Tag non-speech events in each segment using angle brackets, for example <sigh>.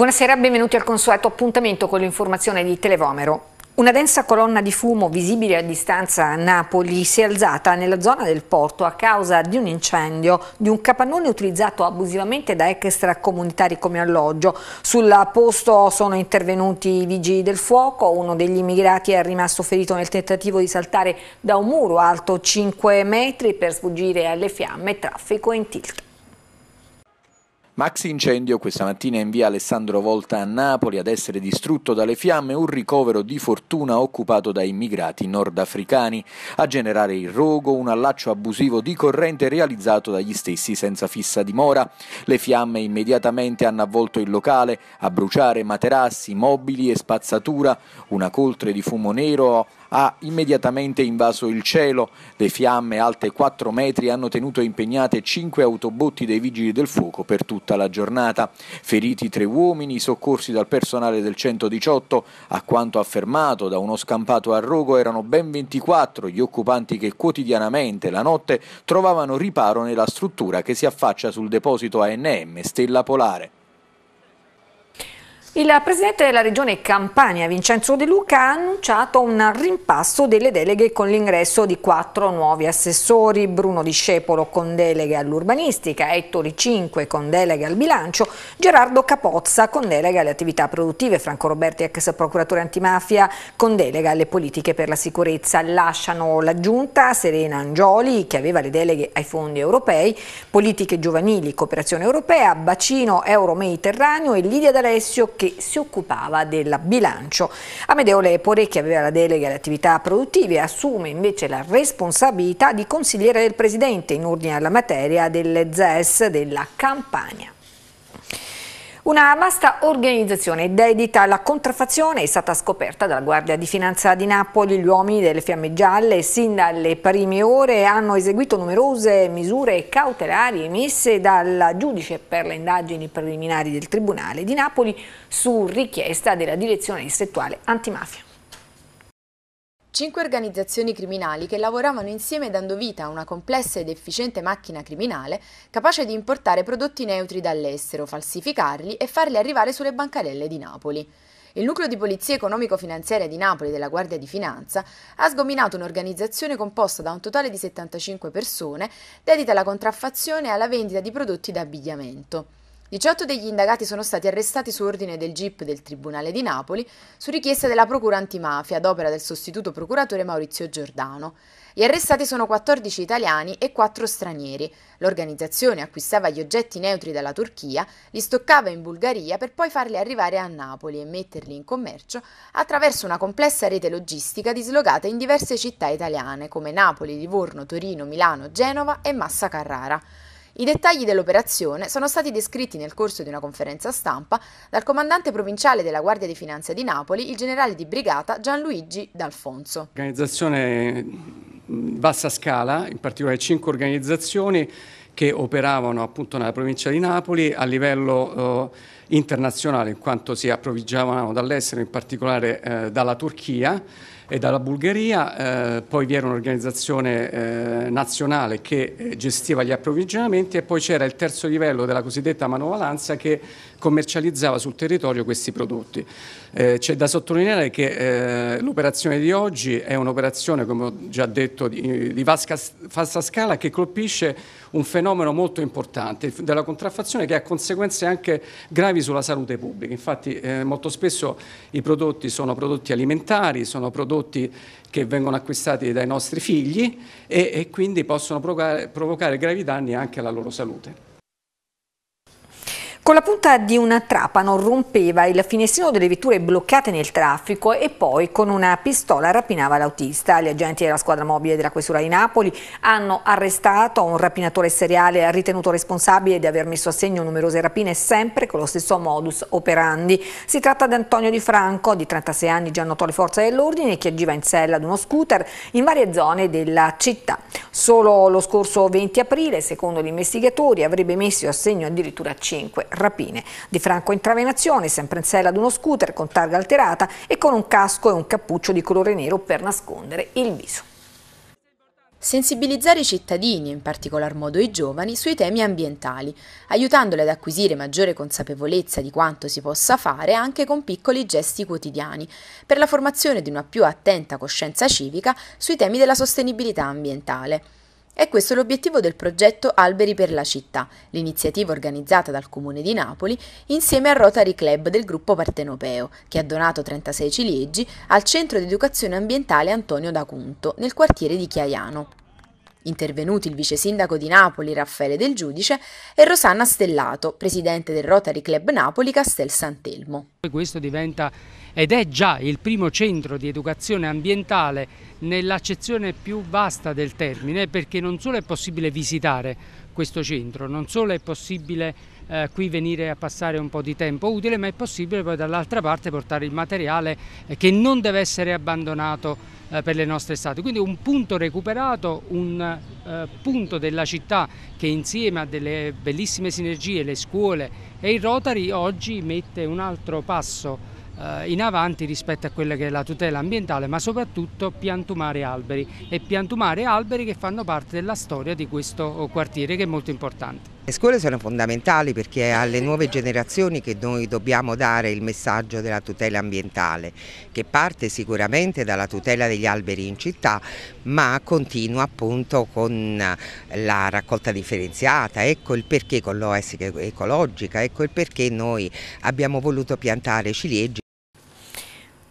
Buonasera, benvenuti al consueto appuntamento con l'informazione di Televomero. Una densa colonna di fumo visibile a distanza a Napoli si è alzata nella zona del porto a causa di un incendio di un capannone utilizzato abusivamente da extracomunitari come alloggio. Sul posto sono intervenuti i vigili del fuoco, uno degli immigrati è rimasto ferito nel tentativo di saltare da un muro alto 5 metri per sfuggire alle fiamme, traffico in tilt. Maxi incendio questa mattina in via Alessandro Volta a Napoli ad essere distrutto dalle fiamme un ricovero di fortuna occupato da immigrati nordafricani. A generare il rogo un allaccio abusivo di corrente realizzato dagli stessi senza fissa dimora. Le fiamme immediatamente hanno avvolto il locale a bruciare materassi, mobili e spazzatura. Una coltre di fumo nero ha immediatamente invaso il cielo. Le fiamme alte 4 metri hanno tenuto impegnate 5 autobotti dei vigili del fuoco per tutta la giornata. Feriti tre uomini soccorsi dal personale del 118. A quanto affermato da uno scampato a rogo erano ben 24 gli occupanti che quotidianamente la notte trovavano riparo nella struttura che si affaccia sul deposito ANM Stella Polare. Il presidente della regione Campania, Vincenzo De Luca, ha annunciato un rimpasso delle deleghe con l'ingresso di quattro nuovi assessori, Bruno Discepolo con deleghe all'urbanistica, Ettore Cinque con deleghe al bilancio, Gerardo Capozza con delega alle attività produttive, Franco Roberti, ex procuratore antimafia, con delega alle politiche per la sicurezza. Lasciano la giunta Serena Angioli, che aveva le deleghe ai fondi europei, politiche giovanili, cooperazione europea, bacino euro-mediterraneo e Lidia D'Alessio, che si occupava del bilancio. Amedeo Lepore, che aveva la delega alle attività produttive, assume invece la responsabilità di consigliere del Presidente in ordine alla materia delle ZES della Campania. Una vasta organizzazione dedita alla contraffazione è stata scoperta dalla Guardia di Finanza di Napoli. Gli uomini delle Fiamme Gialle, sin dalle prime ore, hanno eseguito numerose misure cautelari emesse dal giudice per le indagini preliminari del Tribunale di Napoli su richiesta della Direzione Distrettuale Antimafia. Cinque organizzazioni criminali che lavoravano insieme dando vita a una complessa ed efficiente macchina criminale capace di importare prodotti neutri dall'estero, falsificarli e farli arrivare sulle bancarelle di Napoli. Il nucleo di polizia economico-finanziaria di Napoli della Guardia di Finanza ha sgominato un'organizzazione composta da un totale di 75 persone dedita alla contraffazione e alla vendita di prodotti d'abbigliamento. 18 degli indagati sono stati arrestati su ordine del GIP del Tribunale di Napoli su richiesta della Procura antimafia ad opera del sostituto procuratore Maurizio Giordano. Gli arrestati sono 14 italiani e 4 stranieri. L'organizzazione acquistava gli oggetti neutri dalla Turchia, li stoccava in Bulgaria per poi farli arrivare a Napoli e metterli in commercio attraverso una complessa rete logistica dislocata in diverse città italiane come Napoli, Livorno, Torino, Milano, Genova e Massa Carrara. I dettagli dell'operazione sono stati descritti nel corso di una conferenza stampa dal comandante provinciale della Guardia di Finanza di Napoli, il generale di brigata Gianluigi D'Alfonso. Organizzazione bassa scala, in particolare cinque organizzazioni che operavano appunto nella provincia di Napoli a livello eh, internazionale in quanto si approvvigiavano dall'estero, in particolare eh, dalla Turchia e dalla Bulgaria, eh, poi vi era un'organizzazione eh, nazionale che eh, gestiva gli approvvigionamenti e poi c'era il terzo livello della cosiddetta manovalanza che commercializzava sul territorio questi prodotti. Eh, c'è da sottolineare che eh, l'operazione di oggi è un'operazione, come ho già detto, di, di vasca, vasta scala che colpisce un fenomeno molto importante della contraffazione che ha conseguenze anche gravi gravi sulla salute pubblica. Infatti eh, molto spesso i prodotti sono prodotti alimentari, sono prodotti che vengono acquistati dai nostri figli e, e quindi possono provocare, provocare gravi danni anche alla loro salute. Con la punta di una trapano rompeva il finestrino delle vetture bloccate nel traffico e poi con una pistola rapinava l'autista. Gli agenti della squadra mobile della Questura di Napoli hanno arrestato un rapinatore seriale ritenuto responsabile di aver messo a segno numerose rapine sempre con lo stesso modus operandi. Si tratta di Antonio Di Franco, di 36 anni, già noto alle forze dell'ordine, che agiva in sella ad uno scooter in varie zone della città. Solo lo scorso 20 aprile, secondo gli investigatori, avrebbe messo a segno addirittura 5 rapine rapine. Di Franco intravenazione, sempre in sella ad uno scooter con targa alterata e con un casco e un cappuccio di colore nero per nascondere il viso. Sensibilizzare i cittadini, in particolar modo i giovani, sui temi ambientali, aiutandoli ad acquisire maggiore consapevolezza di quanto si possa fare anche con piccoli gesti quotidiani, per la formazione di una più attenta coscienza civica sui temi della sostenibilità ambientale. È questo l'obiettivo del progetto Alberi per la città, l'iniziativa organizzata dal Comune di Napoli insieme al Rotary Club del gruppo partenopeo, che ha donato 36 ciliegi al Centro di Educazione Ambientale Antonio da Cunto, nel quartiere di Chiaiano intervenuti il vice sindaco di Napoli Raffaele Del Giudice e Rosanna Stellato, presidente del Rotary Club Napoli Castel Sant'Elmo. Questo diventa ed è già il primo centro di educazione ambientale nell'accezione più vasta del termine perché non solo è possibile visitare questo centro, non solo è possibile eh, qui venire a passare un po' di tempo utile ma è possibile poi dall'altra parte portare il materiale eh, che non deve essere abbandonato eh, per le nostre estate. Quindi un punto recuperato, un eh, punto della città che insieme a delle bellissime sinergie, le scuole e i Rotary oggi mette un altro passo eh, in avanti rispetto a quella che è la tutela ambientale, ma soprattutto piantumare alberi e piantumare alberi che fanno parte della storia di questo quartiere che è molto importante. Le scuole sono fondamentali perché è alle nuove generazioni che noi dobbiamo dare il messaggio della tutela ambientale, che parte sicuramente dalla tutela degli alberi in città, ma continua appunto con la raccolta differenziata, ecco il perché con l'OS ecologica, ecco il perché noi abbiamo voluto piantare ciliegie.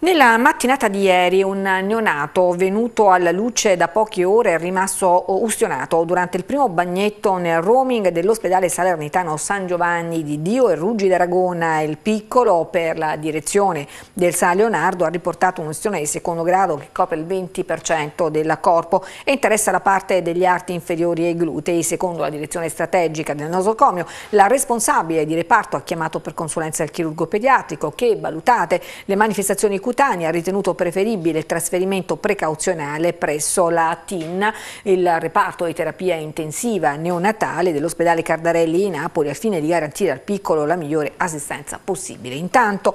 Nella mattinata di ieri un neonato venuto alla luce da poche ore è rimasto ustionato durante il primo bagnetto nel roaming dell'ospedale salernitano San Giovanni di Dio e Ruggi d'Aragona. Il piccolo per la direzione del San Leonardo ha riportato un'ustione di secondo grado che copre il 20% del corpo e interessa la parte degli arti inferiori ai glutei. Secondo la direzione strategica del nosocomio, la responsabile di reparto ha chiamato per consulenza il chirurgo pediatrico che, valutate le manifestazioni cutanea ha ritenuto preferibile il trasferimento precauzionale presso la TIN, il reparto di terapia intensiva neonatale dell'ospedale Cardarelli in Napoli, al fine di garantire al piccolo la migliore assistenza possibile. Intanto,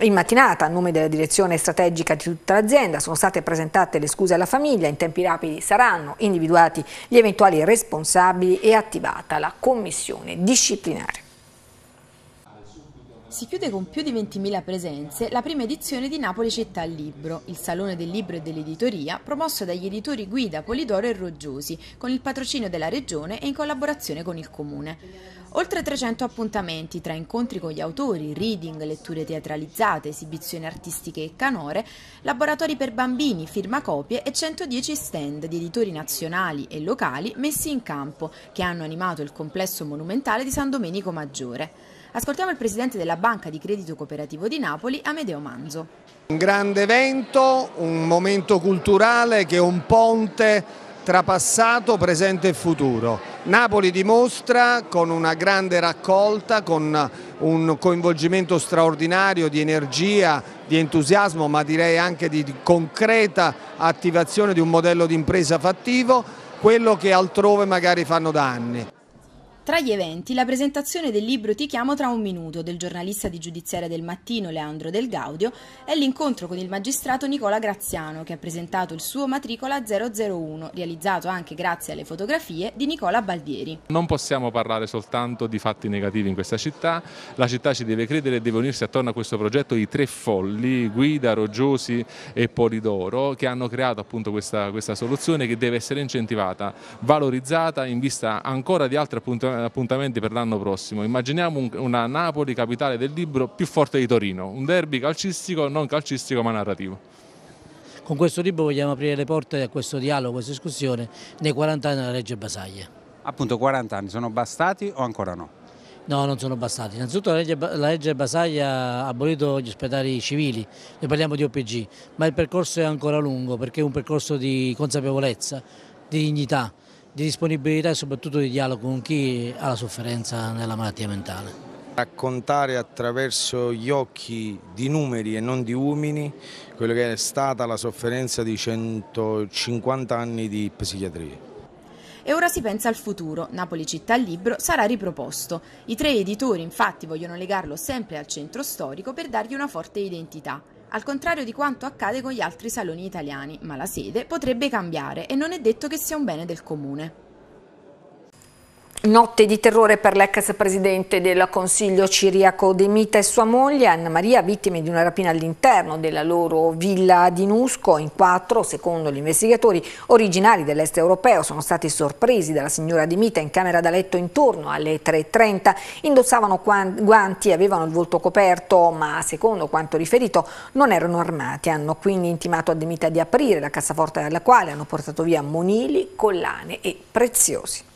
in mattinata, a nome della direzione strategica di tutta l'azienda, sono state presentate le scuse alla famiglia. In tempi rapidi saranno individuati gli eventuali responsabili e attivata la commissione disciplinare. Si chiude con più di 20.000 presenze la prima edizione di Napoli Città al Libro, il salone del libro e dell'editoria promosso dagli editori Guida, Polidoro e Roggiosi, con il patrocinio della Regione e in collaborazione con il Comune. Oltre 300 appuntamenti tra incontri con gli autori, reading, letture teatralizzate, esibizioni artistiche e canore, laboratori per bambini, firmacopie e 110 stand di editori nazionali e locali messi in campo che hanno animato il complesso monumentale di San Domenico Maggiore. Ascoltiamo il presidente della Banca di Credito Cooperativo di Napoli, Amedeo Manzo. Un grande evento, un momento culturale che è un ponte tra passato, presente e futuro. Napoli dimostra con una grande raccolta, con un coinvolgimento straordinario di energia, di entusiasmo, ma direi anche di concreta attivazione di un modello di impresa fattivo, quello che altrove magari fanno da anni. Tra gli eventi, la presentazione del libro Ti chiamo tra un minuto del giornalista di giudiziaria del mattino Leandro Del Gaudio e l'incontro con il magistrato Nicola Graziano che ha presentato il suo matricola 001, realizzato anche grazie alle fotografie di Nicola Baldieri. Non possiamo parlare soltanto di fatti negativi in questa città, la città ci deve credere e deve unirsi attorno a questo progetto i tre folli, Guida, Roggiosi e Polidoro, che hanno creato appunto questa, questa soluzione che deve essere incentivata, valorizzata in vista ancora di altri appuntamenti eh, appuntamenti per l'anno prossimo. Immaginiamo una Napoli, capitale del libro, più forte di Torino, un derby calcistico, non calcistico ma narrativo con questo libro vogliamo aprire le porte a questo dialogo, a questa discussione nei 40 anni della legge Basaglia. Appunto 40 anni, sono bastati o ancora no? No, non sono bastati. Innanzitutto la legge, la legge Basaglia ha abolito gli ospedali civili, ne parliamo di OPG, ma il percorso è ancora lungo perché è un percorso di consapevolezza, di dignità, di disponibilità e soprattutto di dialogo con chi ha la sofferenza nella malattia mentale. Raccontare attraverso gli occhi di numeri e non di uomini quello che è stata la sofferenza di 150 anni di psichiatria. E ora si pensa al futuro. Napoli Città Libro sarà riproposto. I tre editori infatti vogliono legarlo sempre al centro storico per dargli una forte identità al contrario di quanto accade con gli altri saloni italiani, ma la sede potrebbe cambiare e non è detto che sia un bene del comune. Notte di terrore per l'ex presidente del Consiglio Ciriaco De Mita e sua moglie Anna Maria, vittime di una rapina all'interno della loro villa di Nusco. In quattro, secondo gli investigatori originari dell'est europeo, sono stati sorpresi dalla signora De Mita in camera da letto intorno alle 3.30. Indossavano guanti, avevano il volto coperto, ma secondo quanto riferito non erano armati. Hanno quindi intimato a De Mita di aprire la cassaforte dalla quale hanno portato via monili, collane e preziosi.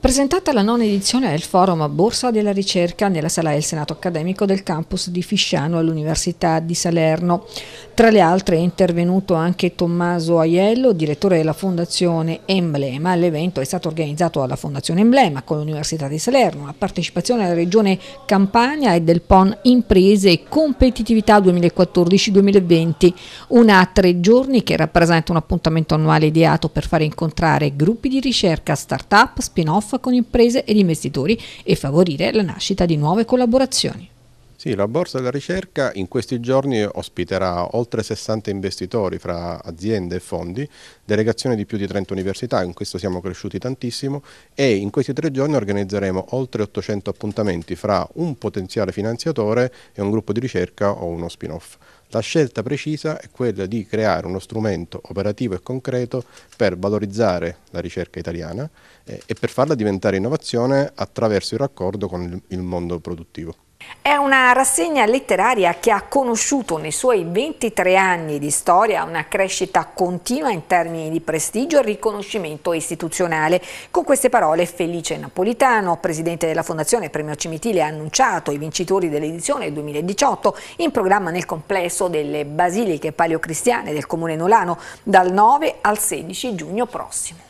Presentata la nona edizione del forum Borsa della Ricerca nella sala del Senato Accademico del campus di Fisciano all'Università di Salerno. Tra le altre è intervenuto anche Tommaso Aiello, direttore della Fondazione Emblema. L'evento è stato organizzato dalla Fondazione Emblema con l'Università di Salerno, la partecipazione della Regione Campania e del PON Imprese e Competitività 2014-2020, una a tre giorni che rappresenta un appuntamento annuale ideato per fare incontrare gruppi di ricerca, start-up, spin-off off con imprese ed investitori e favorire la nascita di nuove collaborazioni. Sì, la Borsa della Ricerca in questi giorni ospiterà oltre 60 investitori fra aziende e fondi, delegazioni di più di 30 università, in questo siamo cresciuti tantissimo e in questi tre giorni organizzeremo oltre 800 appuntamenti fra un potenziale finanziatore e un gruppo di ricerca o uno spin-off. La scelta precisa è quella di creare uno strumento operativo e concreto per valorizzare la ricerca italiana eh, e per farla diventare innovazione attraverso il raccordo con il mondo produttivo. È una rassegna letteraria che ha conosciuto nei suoi 23 anni di storia una crescita continua in termini di prestigio e riconoscimento istituzionale. Con queste parole Felice Napolitano, presidente della Fondazione Premio Cimitile, ha annunciato i vincitori dell'edizione 2018 in programma nel complesso delle Basiliche Paleocristiane del Comune Nolano dal 9 al 16 giugno prossimo.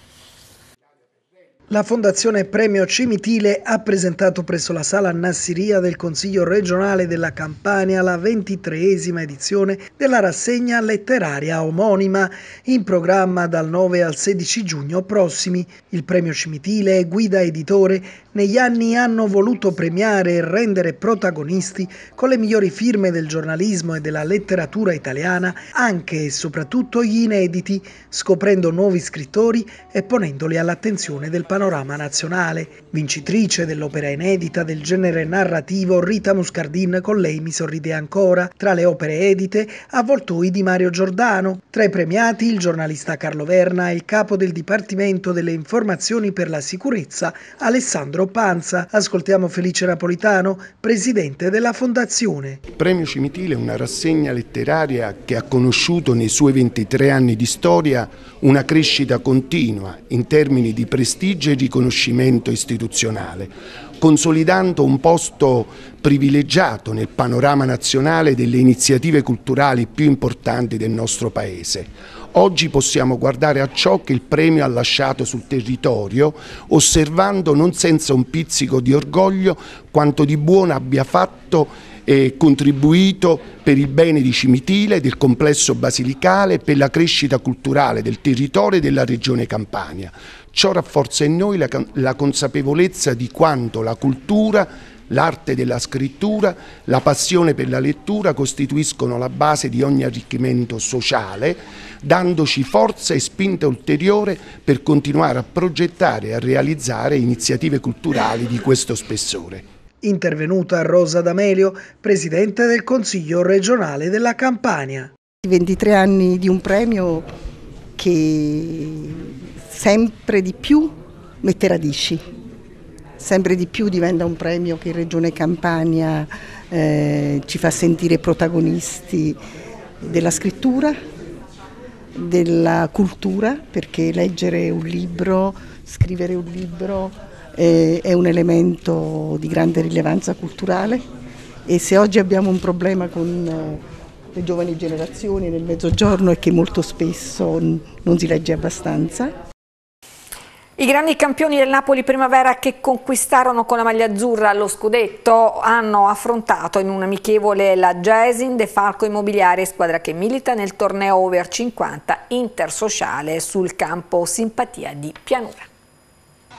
La Fondazione Premio Cimitile ha presentato presso la Sala Nassiria del Consiglio regionale della Campania la ventitreesima edizione della rassegna letteraria omonima, in programma dal 9 al 16 giugno prossimi. Il Premio Cimitile guida editore negli anni hanno voluto premiare e rendere protagonisti con le migliori firme del giornalismo e della letteratura italiana anche e soprattutto gli inediti, scoprendo nuovi scrittori e ponendoli all'attenzione del panorama nazionale. Vincitrice dell'opera inedita del genere narrativo Rita Muscardin con lei mi sorride ancora, tra le opere edite Avvoltoi di Mario Giordano, tra i premiati il giornalista Carlo Verna e il capo del Dipartimento delle Informazioni per la Sicurezza Alessandro Panza. Ascoltiamo Felice Napolitano, presidente della Fondazione. Il Premio Cimitile è una rassegna letteraria che ha conosciuto nei suoi 23 anni di storia una crescita continua in termini di prestigio e riconoscimento istituzionale consolidando un posto privilegiato nel panorama nazionale delle iniziative culturali più importanti del nostro Paese Oggi possiamo guardare a ciò che il premio ha lasciato sul territorio, osservando non senza un pizzico di orgoglio quanto di buono abbia fatto e contribuito per il bene di Cimitile, del complesso basilicale e per la crescita culturale del territorio e della regione Campania. Ciò rafforza in noi la, la consapevolezza di quanto la cultura L'arte della scrittura, la passione per la lettura costituiscono la base di ogni arricchimento sociale, dandoci forza e spinta ulteriore per continuare a progettare e a realizzare iniziative culturali di questo spessore. Intervenuta Rosa D'Amelio, Presidente del Consiglio regionale della Campania. 23 anni di un premio che sempre di più mette radici sempre di più diventa un premio che in Regione Campania eh, ci fa sentire protagonisti della scrittura, della cultura, perché leggere un libro, scrivere un libro eh, è un elemento di grande rilevanza culturale e se oggi abbiamo un problema con eh, le giovani generazioni nel mezzogiorno è che molto spesso non si legge abbastanza i grandi campioni del Napoli Primavera che conquistarono con la maglia azzurra lo scudetto hanno affrontato in un amichevole la Gesin, De Falco Immobiliare, squadra che milita nel torneo over 50 intersociale sul campo Simpatia di Pianura.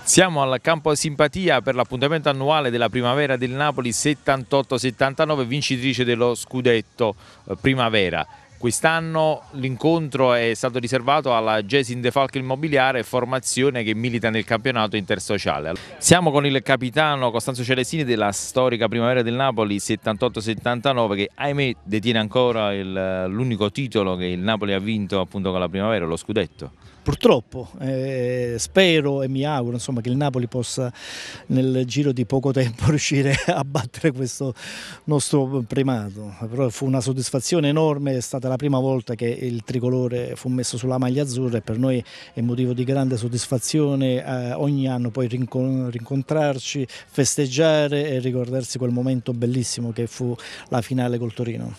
Siamo al campo simpatia per l'appuntamento annuale della primavera del Napoli 78-79, vincitrice dello scudetto eh, primavera. Quest'anno l'incontro è stato riservato alla Jason De Falco Immobiliare, formazione che milita nel campionato intersociale. Siamo con il capitano Costanzo Celesini della storica Primavera del Napoli 78-79 che ahimè detiene ancora l'unico titolo che il Napoli ha vinto appunto con la Primavera, lo scudetto purtroppo eh, spero e mi auguro insomma, che il Napoli possa nel giro di poco tempo <laughs> riuscire a battere questo nostro primato, però fu una soddisfazione enorme, è stata la prima volta che il tricolore fu messo sulla maglia azzurra e per noi è motivo di grande soddisfazione eh, ogni anno poi rincontrarci, festeggiare e ricordarsi quel momento bellissimo che fu la finale col Torino.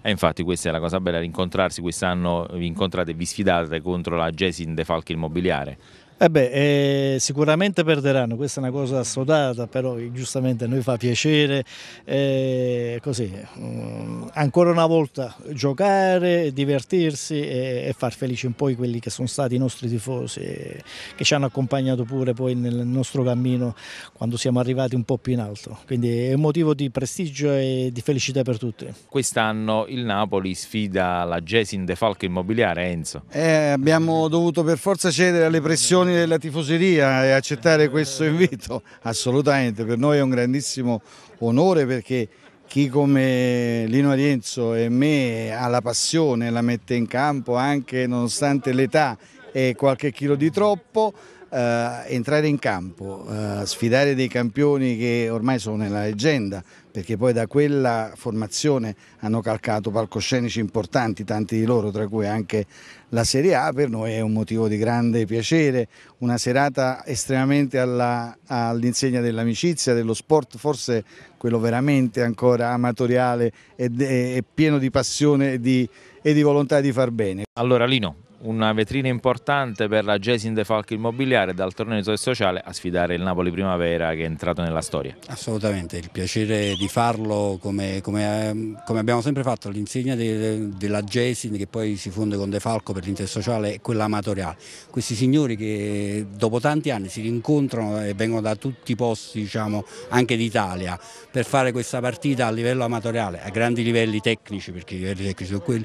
E infatti questa è la cosa bella, rincontrarsi quest'anno, vi incontrate e vi sfidate contro la Jason De Falchi Immobiliare eh beh, eh, sicuramente perderanno, questa è una cosa assodata, però giustamente a noi fa piacere eh, così, um, ancora una volta giocare, divertirsi e, e, far felici un po' quelli che sono stati i nostri tifosi eh, che ci hanno accompagnato pure poi nel nostro cammino quando siamo arrivati un po' più in alto, quindi è un motivo di prestigio e di felicità per tutti. Quest'anno il Napoli sfida la Gesin De Falco Immobiliare, Enzo. Eh, abbiamo dovuto per forza cedere alle pressioni emozioni della tifoseria e accettare questo invito? Assolutamente, per noi è un grandissimo onore perché chi come Lino Arienzo e me ha la passione, la mette in campo anche nonostante l'età e qualche chilo di troppo, eh, entrare in campo, eh, sfidare dei campioni che ormai sono nella leggenda, perché poi da quella formazione hanno calcato palcoscenici importanti, tanti di loro, tra cui anche la Serie A, per noi è un motivo di grande piacere, una serata estremamente all'insegna all dell'amicizia, dello sport, forse quello veramente ancora amatoriale e, e, pieno di passione e di, e di volontà di far bene. Allora Lino, una vetrina importante per la Jason De Falco Immobiliare dal torneo di sociale a sfidare il Napoli Primavera che è entrato nella storia. Assolutamente, il piacere di farlo come, come, ehm, come abbiamo sempre fatto all'insegna de, della Jason che poi si fonde con De Falco per l'intersociale è quella amatoriale. Questi signori che dopo tanti anni si rincontrano e vengono da tutti i posti diciamo, anche d'Italia per fare questa partita a livello amatoriale, a grandi livelli tecnici perché i livelli tecnici sono quelli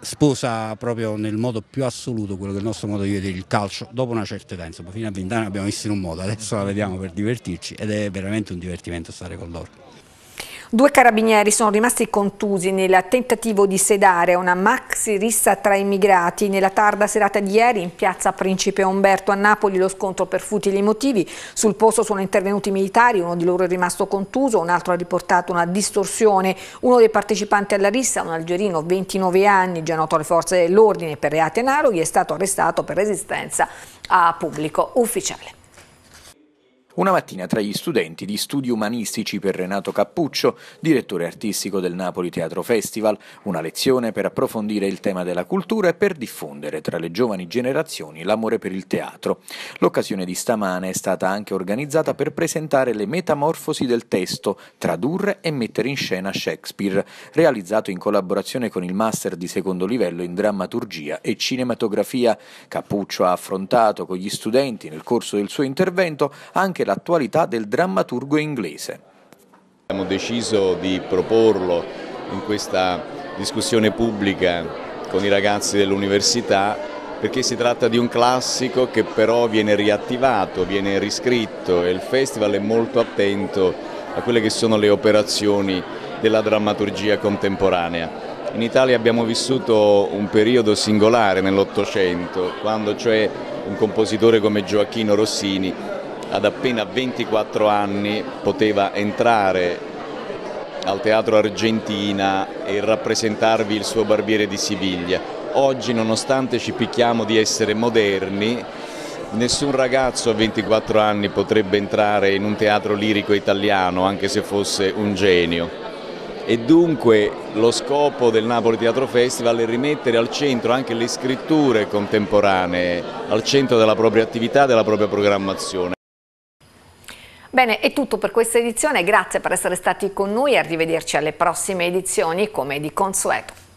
sposa proprio nel modo più assoluto quello che è il nostro modo di vedere il calcio dopo una certa età, insomma fino a vent'anni abbiamo visto in un modo, adesso la vediamo per divertirci ed è veramente un divertimento stare con loro. Due carabinieri sono rimasti contusi nel tentativo di sedare una maxi rissa tra immigrati. Nella tarda serata di ieri in piazza Principe Umberto a Napoli lo scontro per futili motivi. Sul posto sono intervenuti militari, uno di loro è rimasto contuso, un altro ha riportato una distorsione. Uno dei partecipanti alla rissa, un algerino 29 anni, già noto alle forze dell'ordine per reati analoghi, è stato arrestato per resistenza a pubblico ufficiale una mattina tra gli studenti di studi umanistici per Renato Cappuccio, direttore artistico del Napoli Teatro Festival, una lezione per approfondire il tema della cultura e per diffondere tra le giovani generazioni l'amore per il teatro. L'occasione di stamane è stata anche organizzata per presentare le metamorfosi del testo, tradurre e mettere in scena Shakespeare, realizzato in collaborazione con il master di secondo livello in drammaturgia e cinematografia. Cappuccio ha affrontato con gli studenti nel corso del suo intervento anche l'attualità del drammaturgo inglese. Abbiamo deciso di proporlo in questa discussione pubblica con i ragazzi dell'università perché si tratta di un classico che però viene riattivato, viene riscritto e il festival è molto attento a quelle che sono le operazioni della drammaturgia contemporanea. In Italia abbiamo vissuto un periodo singolare nell'Ottocento, quando c'è cioè un compositore come Gioacchino Rossini ad appena 24 anni poteva entrare al Teatro Argentina e rappresentarvi il suo barbiere di Siviglia. Oggi nonostante ci picchiamo di essere moderni, nessun ragazzo a 24 anni potrebbe entrare in un teatro lirico italiano anche se fosse un genio. E dunque lo scopo del Napoli Teatro Festival è rimettere al centro anche le scritture contemporanee, al centro della propria attività e della propria programmazione. Bene, è tutto per questa edizione, grazie per essere stati con noi e arrivederci alle prossime edizioni come di consueto.